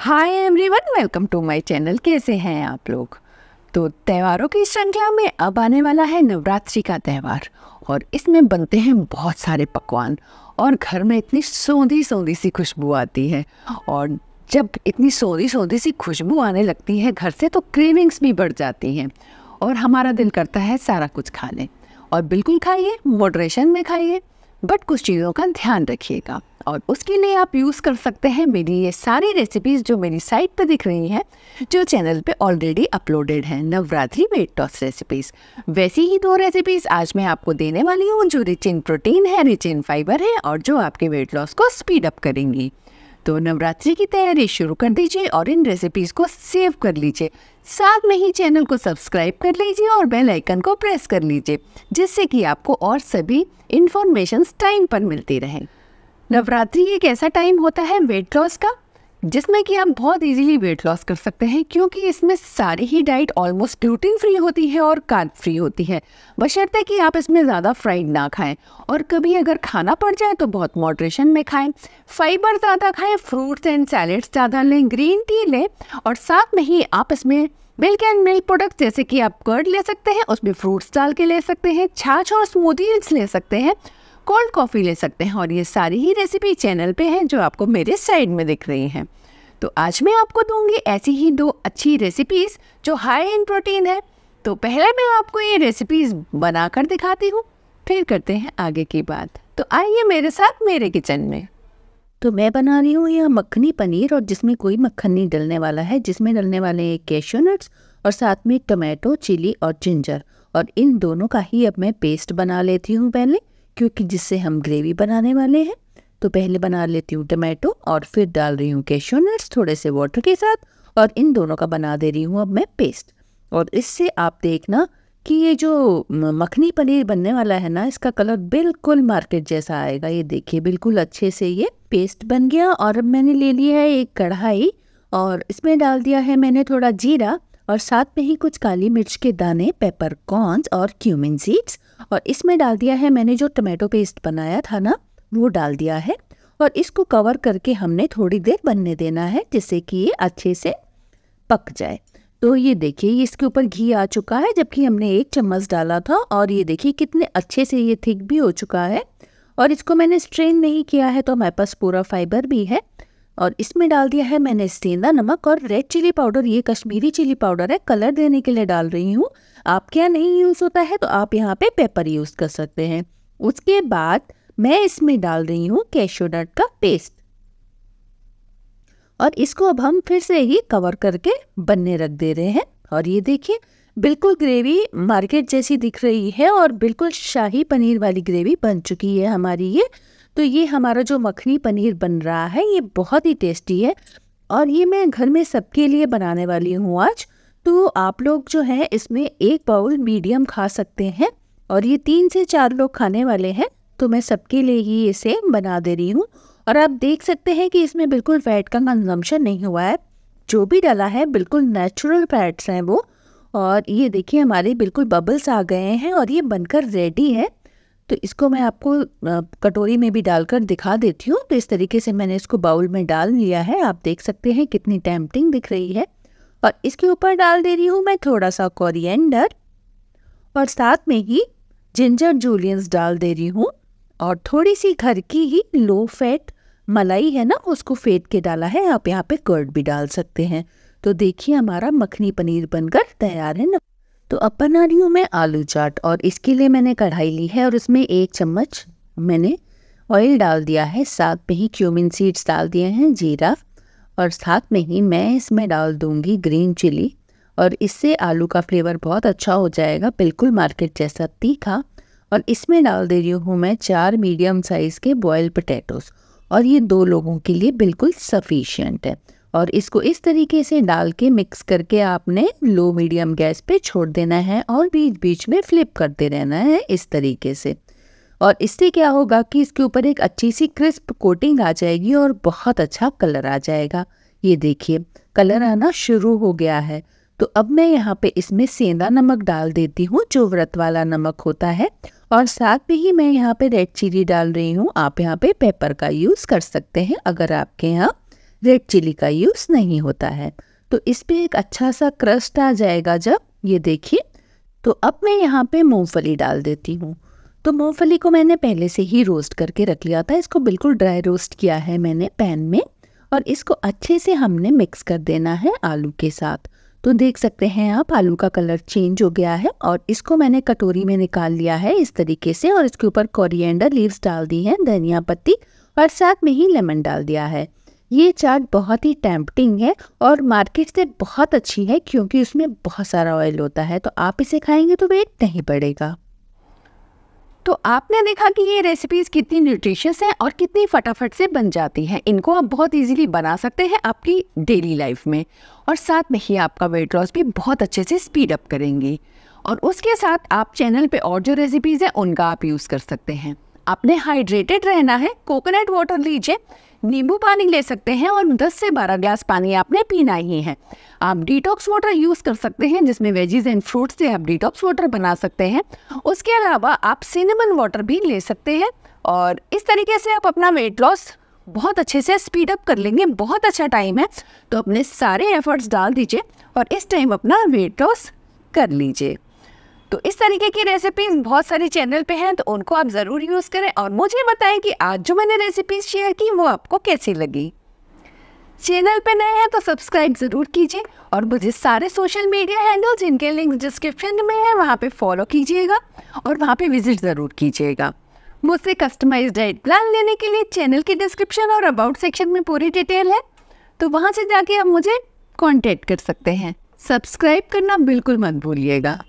hi everyone welcome to my channel कैसे हैं आप लोग तो त्योहारों की श्रृंखला में अब आने वाला है नवरात्रि का त्यौहार और इसमें बनते हैं बहुत सारे पकवान और घर में इतनी सौंधी सौंधी सी खुशबू आती है और जब इतनी सौंधी सौंधी सी खुशबू आने लगती है घर से तो क्रेविंग्स भी बढ़ जाती हैं और हमारा दिल करता है सारा कुछ खा लें और बिल्कुल खाइए मॉडरेशन में खाइए बट कुछ चीज़ों का ध्यान रखिएगा और उसके लिए आप यूज़ कर सकते हैं मेरी ये सारी रेसिपीज़ जो मेरी साइट पर दिख रही हैं जो चैनल पे ऑलरेडी अपलोडेड हैं नवरात्रि वेट टॉस रेसिपीज़ वैसी ही दो रेसिपीज़ आज मैं आपको देने वाली हूँ जो रिच इन प्रोटीन है रिच इन फाइबर है और जो आपके वेट लॉस को स्पीड अप करेंगी तो नवरात्रि की तैयारी शुरू कर दीजिए और इन रेसिपीज़ को सेव कर लीजिए साथ में ही चैनल को सब्सक्राइब कर लीजिए और बेल आइकन को प्रेस कर लीजिए जिससे कि आपको और सभी इन्फॉर्मेशन टाइम पर मिलती रहें नवरात्रि एक ऐसा टाइम होता है वेट लॉस का जिसमें कि आप बहुत इजीली वेट लॉस कर सकते हैं क्योंकि इसमें सारी ही डाइट ऑलमोस्ट ग्लूटिन फ्री होती है और कार्ब फ्री होती है बशर्ते कि आप इसमें ज़्यादा फ्राइड ना खाएं और कभी अगर खाना पड़ जाए तो बहुत मॉडरेशन में खाएं फाइबर ज़्यादा खाएं फ्रूट्स एंड सैलड्स ज़्यादा लें ग्रीन टी लें और साथ में ही आप इसमें मिल्क एंड मिल्क प्रोडक्ट जैसे कि आप कर्ड ले सकते हैं उसमें फ्रूट्स डाल के ले सकते हैं छाछ और स्मूदीज ले सकते हैं कोल्ड कॉफ़ी ले सकते हैं और ये सारी ही रेसिपी चैनल पे हैं जो आपको मेरे साइड में दिख रही हैं तो आज मैं आपको दूंगी ऐसी ही दो अच्छी रेसिपीज़ जो हाई इन प्रोटीन है तो पहले मैं आपको ये रेसिपीज़ बनाकर दिखाती हूँ फिर करते हैं आगे की बात तो आइए मेरे साथ मेरे किचन में तो मैं बना रही हूँ यह मक्खनी पनीर और जिसमें कोई मक्खन नहीं डलने वाला है जिसमें डलने वाले हैं कैशो नट्स और साथ में टमाटो चिली और जिंजर और इन दोनों का ही अब मैं पेस्ट बना लेती हूँ पहले क्योंकि जिससे हम ग्रेवी बनाने वाले हैं तो पहले बना लेती हूँ टमाटो और फिर डाल रही हूँ कैशो नट्स थोड़े से वाटर के साथ और इन दोनों का बना दे रही हूँ अब मैं पेस्ट और इससे आप देखना कि ये जो मखनी पनीर बनने वाला है ना इसका कलर बिल्कुल मार्केट जैसा आएगा ये देखिए बिल्कुल अच्छे से ये पेस्ट बन गया और अब मैंने ले लिया है एक कढ़ाई और इसमें डाल दिया है मैंने थोड़ा जीरा और साथ में ही कुछ काली मिर्च के दाने पेपर कॉर्न्स और क्यूमिन सीड्स और इसमें डाल दिया है मैंने जो टमाटो पेस्ट बनाया था ना वो डाल दिया है और इसको कवर करके हमने थोड़ी देर बनने देना है जिससे कि ये अच्छे से पक जाए तो ये देखिए इसके ऊपर घी आ चुका है जबकि हमने एक चम्मच डाला था और ये देखिए कितने अच्छे से ये थिक भी हो चुका है और इसको मैंने स्ट्रेन नहीं किया है तो हमारे पास पूरा फाइबर भी है और इसमें डाल दिया है मैंने सेंधा नमक और रेड चिली पाउडर ये कश्मीरी चिली पाउडर है कलर देने के लिए डाल रही हूँ आपके यहाँ नहीं यूज़ होता है तो आप यहाँ पे पेपर यूज़ कर सकते हैं उसके बाद मैं इसमें डाल रही हूँ कैशोनट का पेस्ट और इसको अब हम फिर से ही कवर करके बनने रख दे रहे हैं और ये देखिए बिल्कुल ग्रेवी मार्केट जैसी दिख रही है और बिल्कुल शाही पनीर वाली ग्रेवी बन चुकी है हमारी ये तो ये हमारा जो मखनी पनीर बन रहा है ये बहुत ही टेस्टी है और ये मैं घर में सबके लिए बनाने वाली हूँ आज तो आप लोग जो है इसमें एक बाउल मीडियम खा सकते हैं और ये तीन से चार लोग खाने वाले हैं तो मैं सबके लिए ही इसे बना दे रही हूँ और आप देख सकते हैं कि इसमें बिल्कुल फैट का कंजम्पशन नहीं हुआ है जो भी डाला है बिल्कुल नेचुरल फैट्स हैं वो और ये देखिए हमारे बिल्कुल बबल्स आ गए हैं और ये बनकर रेडी है तो इसको मैं आपको कटोरी में भी डालकर दिखा देती हूँ तो इस तरीके से मैंने इसको बाउल में डाल लिया है आप देख सकते हैं कितनी टैम्पटिंग दिख रही है और इसके ऊपर डाल दे रही हूँ मैं थोड़ा सा कोरिएंडर और साथ में ही जिंजर जूलियंस डाल दे रही हूँ और थोड़ी सी घर की ही लो फैट मलाई है ना उसको फेंट के डाला है आप यहाँ पे कर्ड भी डाल सकते हैं तो देखिए हमारा मखनी पनीर बनकर तैयार है ना तो अपन आ रही हूँ मैं आलू चाट और इसके लिए मैंने कढ़ाई ली है और उसमें एक चम्मच मैंने ऑयल डाल दिया है साथ में ही क्यूमिन सीड्स डाल दिए हैं जीरा और साथ में ही मैं इसमें डाल दूँगी ग्रीन चिली और इससे आलू का फ्लेवर बहुत अच्छा हो जाएगा बिल्कुल मार्केट जैसा तीखा और इसमें डाल दे रही हूँ मैं चार मीडियम साइज़ के बॉयल पटेटोज़ और ये दो लोगों के लिए बिल्कुल सफिशियंट है और इसको इस तरीके से डाल के मिक्स करके आपने लो मीडियम गैस पे छोड़ देना है और बीच बीच में फ्लिप करते रहना है इस तरीके से और इससे क्या होगा कि इसके ऊपर एक अच्छी सी क्रिस्प कोटिंग आ जाएगी और बहुत अच्छा कलर आ जाएगा ये देखिए कलर आना शुरू हो गया है तो अब मैं यहाँ पे इसमें सेंधा नमक डाल देती हूँ जो व्रत वाला नमक होता है और साथ में ही मैं यहाँ पे रेड चिली डाल रही हूँ आप यहाँ पे पेपर का यूज़ कर सकते हैं अगर आपके यहाँ रेड चिली का यूज़ नहीं होता है तो इस पर एक अच्छा सा क्रस्ट आ जाएगा जब ये देखिए तो अब मैं यहाँ पे मूंगफली डाल देती हूँ तो मूंगफली को मैंने पहले से ही रोस्ट करके रख लिया था इसको बिल्कुल ड्राई रोस्ट किया है मैंने पैन में और इसको अच्छे से हमने मिक्स कर देना है आलू के साथ तो देख सकते हैं आप आलू का कलर चेंज हो गया है और इसको मैंने कटोरी में निकाल लिया है इस तरीके से और इसके ऊपर कोरिएंडर लीव्स डाल दी हैं धनिया पत्ती और साथ में ही लेमन डाल दिया है ये चाट बहुत ही टैम्पटिंग है और मार्केट से बहुत अच्छी है क्योंकि उसमें बहुत सारा ऑयल होता है तो आप इसे खाएंगे तो वेट नहीं पड़ेगा तो आपने देखा कि ये रेसिपीज़ कितनी न्यूट्रिशियस हैं और कितनी फटाफट से बन जाती हैं इनको आप बहुत इजीली बना सकते हैं आपकी डेली लाइफ में और साथ में ही आपका वेट लॉस भी बहुत अच्छे से स्पीड अप करेंगी और उसके साथ आप चैनल पे और जो रेसिपीज़ हैं उनका आप यूज़ कर सकते हैं आपने हाइड्रेटेड रहना है कोकोनट वाटर लीजिए नींबू पानी ले सकते हैं और 10 से 12 ग्लास पानी आपने पीना ही है आप डिटॉक्स वाटर यूज़ कर सकते हैं जिसमें वेजीज एंड फ्रूट से आप डिटॉक्स वाटर बना सकते हैं उसके अलावा आप सिनेमन वाटर भी ले सकते हैं और इस तरीके से आप अपना वेट लॉस बहुत अच्छे से स्पीड अप कर लेंगे बहुत अच्छा टाइम है तो अपने सारे एफर्ट्स डाल दीजिए और इस टाइम अपना वेट लॉस कर लीजिए तो इस तरीके की रेसिपीज बहुत सारे चैनल पे हैं तो उनको आप ज़रूर यूज़ करें और मुझे बताएं कि आज जो मैंने रेसिपीज शेयर की वो आपको कैसी लगी चैनल पे नए हैं तो सब्सक्राइब ज़रूर कीजिए और मुझे सारे सोशल मीडिया हैंडल जिनके लिंक डिस्क्रिप्शन में है वहाँ पे फॉलो कीजिएगा और वहाँ पे विज़िट ज़रूर कीजिएगा मुझसे कस्टमाइज डाइट प्लान लेने के लिए चैनल के डिस्क्रिप्शन और अबाउट सेक्शन में पूरी डिटेल है तो वहाँ से जाके आप मुझे कॉन्टेक्ट कर सकते हैं सब्सक्राइब करना बिल्कुल मत भूलिएगा